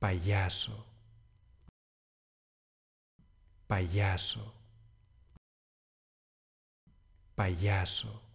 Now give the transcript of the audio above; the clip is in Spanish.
payaso, payaso, payaso.